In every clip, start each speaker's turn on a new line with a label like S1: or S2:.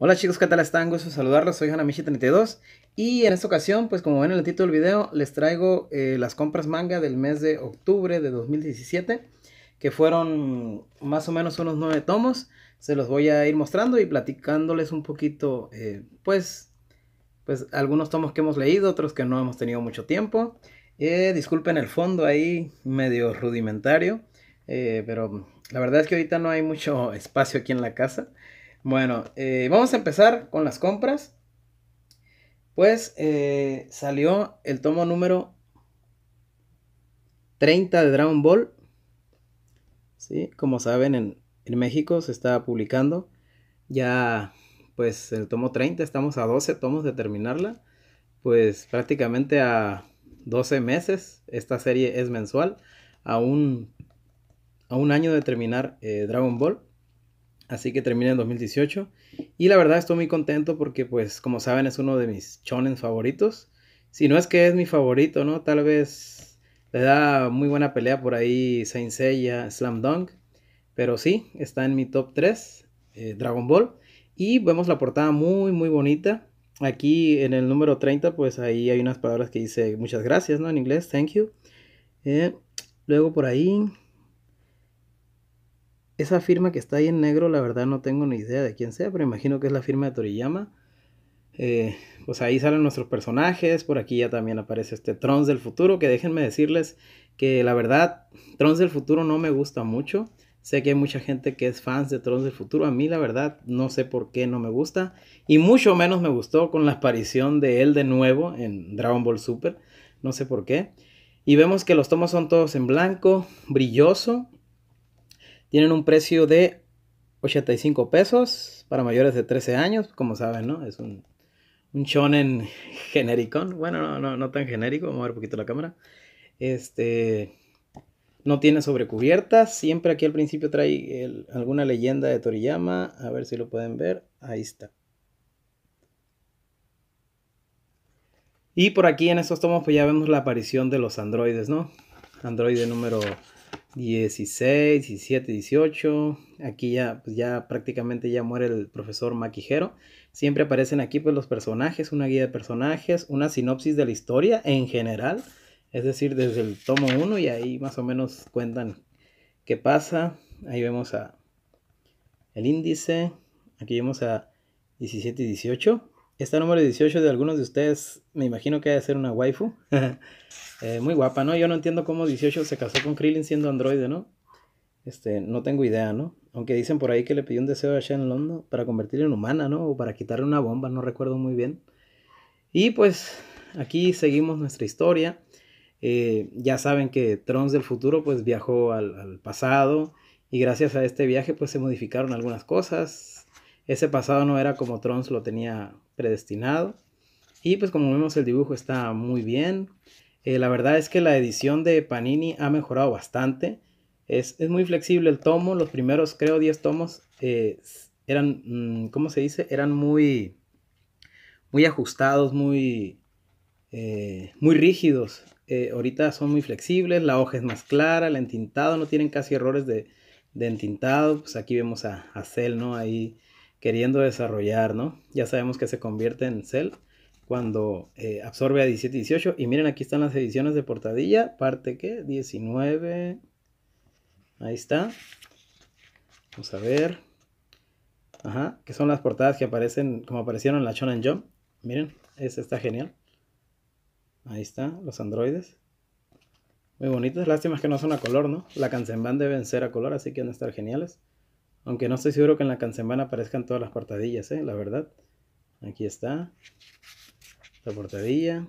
S1: Hola chicos, ¿qué tal están? Gusto saludarlos, soy Hanamichi32 y en esta ocasión, pues como ven en el título del video, les traigo eh, las compras manga del mes de octubre de 2017 que fueron más o menos unos 9 tomos, se los voy a ir mostrando y platicándoles un poquito, eh, pues, pues algunos tomos que hemos leído, otros que no hemos tenido mucho tiempo. Eh, disculpen el fondo ahí, medio rudimentario, pero la verdad es que ahorita no hay mucho espacio aquí en la casa. Bueno, eh, vamos a empezar con las compras. Pues eh, salió el tomo número 30 de Dragon Ball. ¿Sí? Como saben, en, México se está publicando. Ya, pues el tomo 30, estamos a 12 tomos de terminarla. Pues prácticamente a 12 meses. Esta serie es mensual. A un, a un año de terminar eh, Dragon Ball. Así que termina en 2018. Y la verdad estoy muy contento porque, pues, como saben, es uno de mis shonen favoritos. Si no es que es mi favorito, ¿no? Tal vez le da muy buena pelea por ahí Saint Seiya, Slam Dunk. Pero sí, está en mi top 3, eh, Dragon Ball. Y vemos la portada muy, muy bonita. Aquí en el número 30, pues ahí hay unas palabras que dice muchas gracias, ¿no? En inglés, thank you. Eh, luego por ahí esa firma que está ahí en negro, la verdad no tengo ni idea de quién sea, pero imagino que es la firma de Toriyama. Eh, pues ahí salen nuestros personajes, por aquí ya también aparece este Trons del futuro, que déjenme decirles que la verdad, Trons del futuro no me gusta mucho. Sé que hay mucha gente que es fans de Trons del futuro, a mí la verdad no sé por qué no me gusta, y mucho menos me gustó con la aparición de él de nuevo en Dragon Ball Super, no sé por qué. Y vemos que los tomos son todos en blanco, brilloso, tienen un precio de 85 pesos para mayores de 13 años, como saben, ¿no? Es un, un shonen genérico. Bueno, no, no, tan genérico, vamos a ver un poquito la cámara. Este, no tiene sobrecubiertas. Siempre aquí al principio trae alguna leyenda de Toriyama. A ver si lo pueden ver. Ahí está. Y por aquí en estos tomos pues ya vemos la aparición de los androides, ¿no? Androide número 16, 17, 18. Aquí ya, pues ya prácticamente ya muere el profesor Maquijero. Siempre aparecen aquí pues los personajes, una guía de personajes, una sinopsis de la historia en general. Es decir, desde el tomo 1 y ahí más o menos cuentan qué pasa. Ahí vemos a el índice. Aquí vemos a 17 y 18. Esta número 18 de algunos de ustedes, me imagino que ha ser una waifu. Eh, muy guapa, ¿no? Yo no entiendo cómo 18 se casó con Krillin siendo androide, ¿no? Este, no tengo idea, ¿no? Aunque dicen por ahí que le pidió un deseo a Shenlong ¿no? para convertirla en humana, ¿no? O para quitarle una bomba, no recuerdo muy bien. Y pues aquí seguimos nuestra historia. Eh, ya saben que Trunks del futuro pues viajó al, al pasado y gracias a este viaje pues se modificaron algunas cosas, ese pasado no era como Trons lo tenía predestinado. Y pues como vemos el dibujo está muy bien. Eh, la verdad es que la edición de Panini ha mejorado bastante. Es, muy flexible el tomo. Los primeros, creo, 10 tomos eh, eran, mm, ¿cómo se dice? Eran muy, muy ajustados, muy, eh, muy rígidos. ahorita son muy flexibles, la hoja es más clara, el entintado, no tienen casi errores de, entintado. Pues aquí vemos a, a Cell, ¿no? Ahí queriendo desarrollar, ¿no? Ya sabemos que se convierte en Cell cuando eh, absorbe a 17 y 18. Y miren, aquí están las ediciones de portadilla, parte que 19. Ahí está. Vamos a ver. Ajá, que son las portadas que aparecen, como aparecieron en la Shonen Jump. Miren, es, está genial. Ahí está, los androides. Muy bonitas, Lástimas que no son a color, ¿no? La Kansenban deben ser a color, así que van a estar geniales. Aunque no estoy seguro que en la cansemana aparezcan todas las portadillas, ¿eh? la verdad. Aquí está. La portadilla.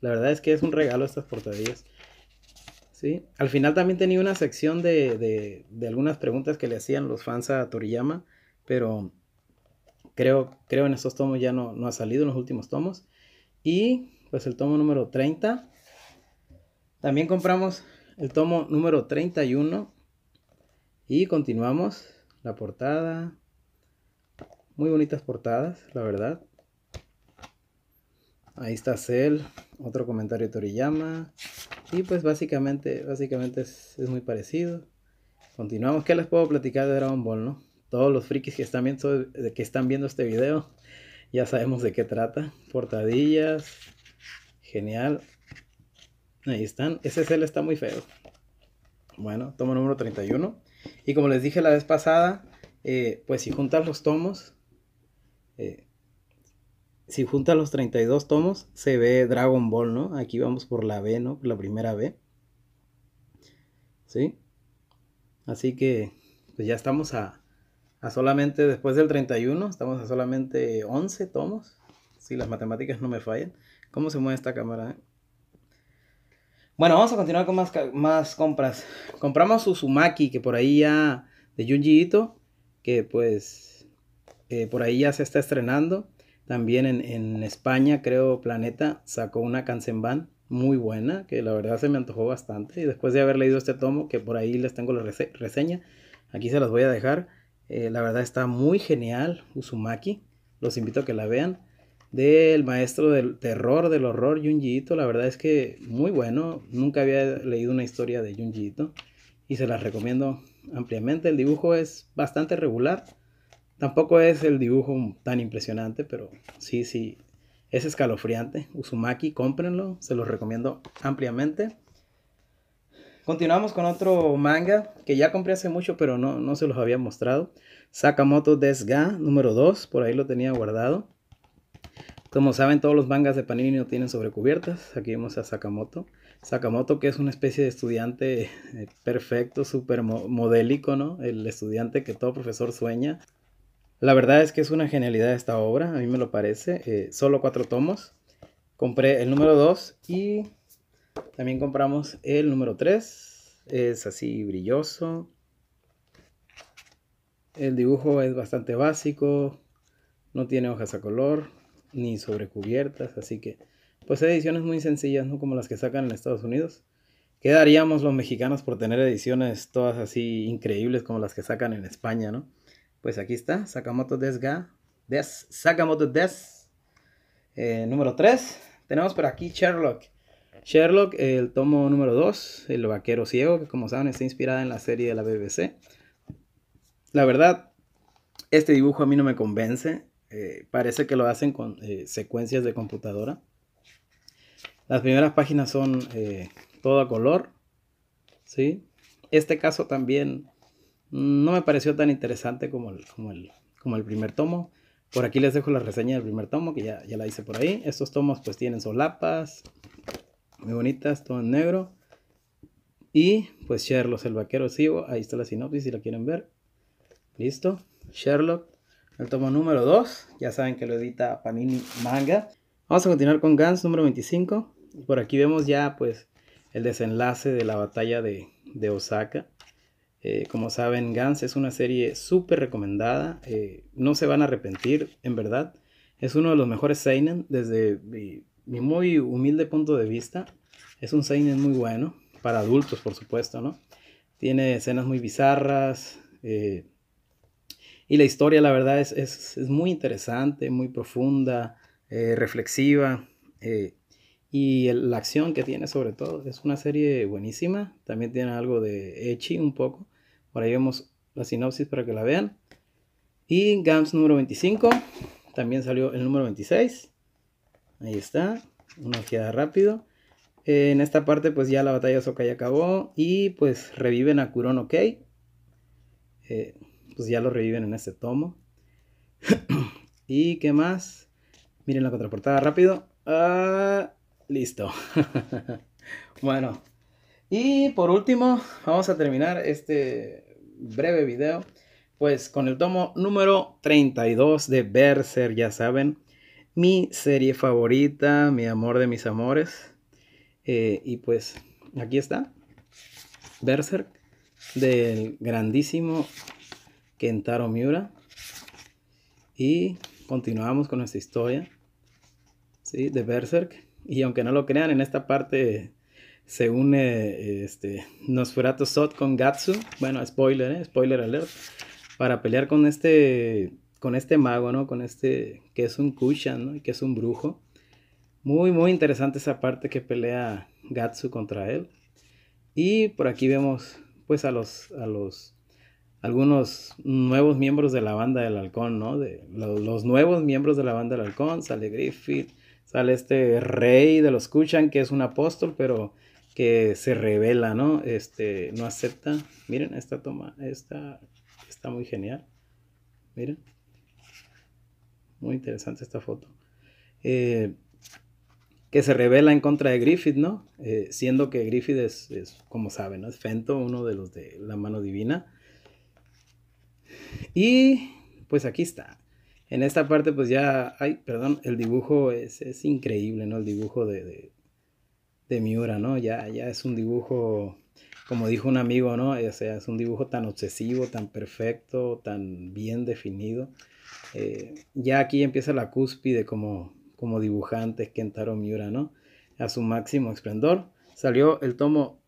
S1: La verdad es que es un regalo estas portadillas. ¿Sí? Al final también tenía una sección de, algunas preguntas que le hacían los fans a Toriyama, pero creo, creo en estos tomos ya no, no ha salido, en los últimos tomos. Y pues el tomo número 30. También compramos el tomo número 31 y continuamos la portada. Muy bonitas portadas, la verdad. Ahí está Cell, otro comentario de Toriyama. Y pues básicamente, básicamente es, muy parecido. Continuamos, ¿qué les puedo platicar de Dragon Ball, Todos los frikis que están viendo, este video ya sabemos de qué trata. Portadillas, genial. Ahí están. Ese Cell está muy feo. Bueno, tomo número 31. Y como les dije la vez pasada, eh, pues si juntas los tomos, eh, si juntas los 32 tomos, se ve Dragon Ball, ¿no? Aquí vamos por la B, ¿no? Por la primera B. ¿Sí? Así que, pues ya estamos a, solamente, después del 31, estamos a solamente 11 tomos. Si las matemáticas no me fallan. ¿Cómo se mueve esta cámara? Eh? Bueno, vamos a continuar con más, compras. Compramos Uzumaki, que por ahí ya, de Junji que pues eh, por ahí ya se está estrenando. También en, España, creo, Planeta sacó una Kansenban muy buena, que la verdad se me antojó bastante. Y después de haber leído este tomo, que por ahí les tengo la reseña, aquí se las voy a dejar. Eh, la verdad está muy genial Uzumaki, los invito a que la vean del maestro del terror, del horror, Junji La verdad es que muy bueno. Nunca había leído una historia de Junji y se las recomiendo ampliamente. El dibujo es bastante regular. Tampoco es el dibujo tan impresionante, pero sí, sí, es escalofriante. Usumaki cómprenlo, se los recomiendo ampliamente. Continuamos con otro manga que ya compré hace mucho, pero no, no se los había mostrado. Sakamoto Desga, número 2, por ahí lo tenía guardado. Como saben, todos los mangas de Panini no tienen sobrecubiertas. Aquí vemos a Sakamoto. Sakamoto, que es una especie de estudiante eh, perfecto, súper modélico, ¿no? El estudiante que todo profesor sueña. La verdad es que es una genialidad esta obra, a mí me lo parece. Eh, solo cuatro tomos. Compré el número 2 y también compramos el número 3. Es así brilloso. El dibujo es bastante básico. No tiene hojas a color ni sobre cubiertas, así que pues ediciones muy sencillas, ¿no? Como las que sacan en Estados Unidos. ¿Qué daríamos los mexicanos por tener ediciones todas así increíbles como las que sacan en España, ¿no? Pues aquí está, Sakamoto Desga, Des, Sakamoto Des, eh, número 3. Tenemos por aquí Sherlock. Sherlock, el tomo número 2, El vaquero ciego, que como saben está inspirada en la serie de la BBC. La verdad, este dibujo a mí no me convence. Eh, parece que lo hacen con eh, secuencias de computadora. Las primeras páginas son eh, todo a color, ¿sí? Este caso también no me pareció tan interesante como el, como primer tomo. Por aquí les dejo la reseña del primer tomo, que ya, la hice por ahí. Estos tomos pues tienen solapas, muy bonitas, todo en negro. Y pues Sherlock, el vaquero sigo. Ahí está la sinopsis si la quieren ver. Listo. Sherlock el tomo número 2, ya saben que lo edita Panini Manga. Vamos a continuar con Gans número 25. Por aquí vemos ya pues el desenlace de la batalla de, Osaka. Eh, como saben, Gans es una serie súper recomendada. Eh, no se van a arrepentir, en verdad. Es uno de los mejores Seinen desde mi, muy humilde punto de vista. Es un Seinen muy bueno, para adultos, por supuesto, ¿no? Tiene escenas muy bizarras. Eh, y la historia, la verdad, es, muy interesante, muy profunda, eh, reflexiva. Eh, y la acción que tiene, sobre todo, es una serie buenísima. También tiene algo de Echi un poco. Por ahí vemos la sinopsis para que la vean. Y Gams número 25. También salió el número 26. Ahí está. Una queda rápido. en esta parte, pues ya la batalla de Sokai acabó. Y pues reviven a Kuron OK. Eh, pues ya lo reviven en este tomo. ¿Y qué más? Miren la contraportada rápido. Ah, listo. bueno. Y por último, vamos a terminar este breve video. Pues con el tomo número 32 de Berser, ya saben. Mi serie favorita, mi amor de mis amores. Eh, y pues aquí está. Berserk del grandísimo Kentaro Miura. Y continuamos con nuestra historia ¿sí? de Berserk. Y aunque no lo crean, en esta parte se une este, Nosferatu Sot con Gatsu. Bueno, spoiler, ¿eh? spoiler alert. Para pelear con este, con este mago, ¿no? Con este que es un Kushan, ¿no? que es un brujo. Muy, muy interesante esa parte que pelea Gatsu contra él. Y por aquí vemos pues a los, a los algunos nuevos miembros de la banda del halcón, ¿no? De, los, nuevos miembros de la banda del halcón, sale Griffith, sale este rey de los Kuchan, que es un apóstol, pero que se revela, ¿no? Este, no acepta. Miren, esta toma, esta está muy genial. Miren. Muy interesante esta foto. Eh, que se revela en contra de Griffith, ¿no? Eh, siendo que Griffith es, como saben, ¿no? es Fento, uno de los de la mano divina. Y pues aquí está. En esta parte pues ya, ay, perdón, el dibujo es, es increíble, ¿no? El dibujo de, de, Miura, ¿no? Ya, ya es un dibujo, como dijo un amigo, ¿no? O sea, es un dibujo tan obsesivo, tan perfecto, tan bien definido. Eh, ya aquí empieza la cúspide como, como dibujante Kentaro Miura, ¿no? A su máximo esplendor. Salió el tomo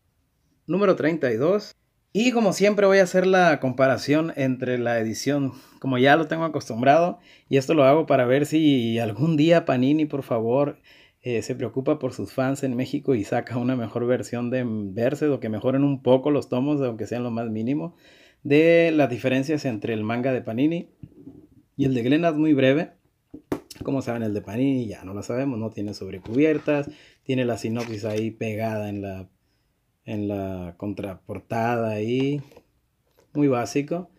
S1: número 32 y como siempre voy a hacer la comparación entre la edición, como ya lo tengo acostumbrado, y esto lo hago para ver si algún día Panini, por favor, eh, se preocupa por sus fans en México y saca una mejor versión de Verses o que mejoren un poco los tomos, aunque sean lo más mínimo, de las diferencias entre el manga de Panini y el de Glenad muy breve. Como saben, el de Panini ya no lo sabemos, no tiene sobrecubiertas, tiene la sinopsis ahí pegada en la en la contraportada ahí, muy básico.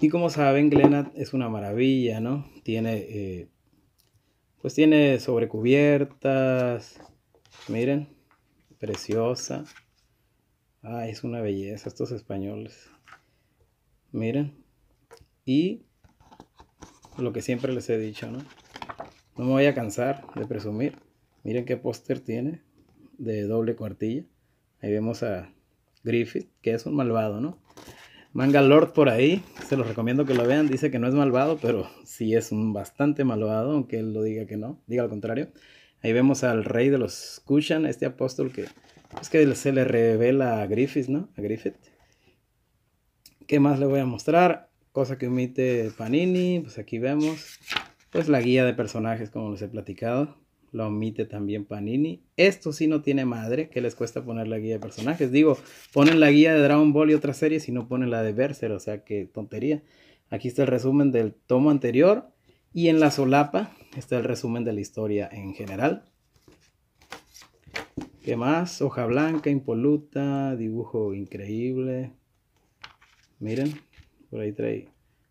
S1: Y como saben, Glenat es una maravilla, ¿no? Tiene, eh, pues tiene sobrecubiertas, miren, preciosa. Ah, es una belleza estos españoles. Miren. Y lo que siempre les he dicho, ¿no? No me voy a cansar de presumir. Miren qué póster tiene de doble cuartilla. Ahí vemos a Griffith, que es un malvado, ¿no? Manga Lord por ahí, se los recomiendo que lo vean, dice que no es malvado, pero sí es un bastante malvado, aunque él lo diga que no, diga lo contrario. Ahí vemos al rey de los Kushan, este apóstol que es pues, que se le revela a Griffith, ¿no? A Griffith. ¿Qué más le voy a mostrar? Cosa que omite Panini, pues aquí vemos, pues la guía de personajes como les he platicado lo omite también Panini. Esto sí no tiene madre, que les cuesta poner la guía de personajes. Digo, ponen la guía de Dragon Ball y otras series y no ponen la de Berser, o sea, qué tontería. Aquí está el resumen del tomo anterior y en la solapa está el resumen de la historia en general. ¿Qué más? Hoja blanca, impoluta, dibujo increíble. Miren, por ahí trae.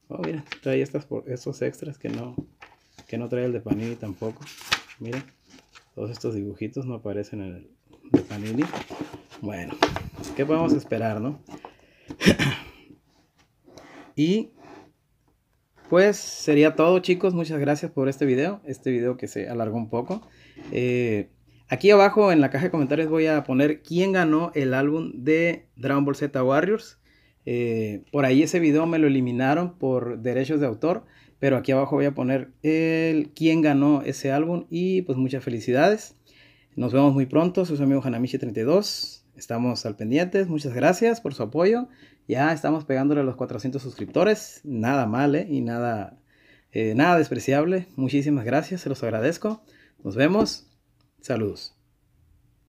S1: Oh, mira, trae estos extras que no, que no trae el de Panini tampoco miren todos estos dibujitos no aparecen en el de Panini bueno qué podemos esperar no y pues sería todo chicos muchas gracias por este video este video que se alargó un poco eh, Aquí abajo en la caja de comentarios voy a poner quién ganó el álbum de Dragon Ball Z Warriors. Eh, por ahí ese video me lo eliminaron por derechos de autor, pero aquí abajo voy a poner el quién ganó ese álbum y pues muchas felicidades. Nos vemos muy pronto, sus amigo Hanamichi32. Estamos al pendientes, muchas gracias por su apoyo. Ya estamos pegándole a los 400 suscriptores, nada mal ¿eh? y nada, eh, nada despreciable. Muchísimas gracias, se los agradezco. Nos vemos, saludos.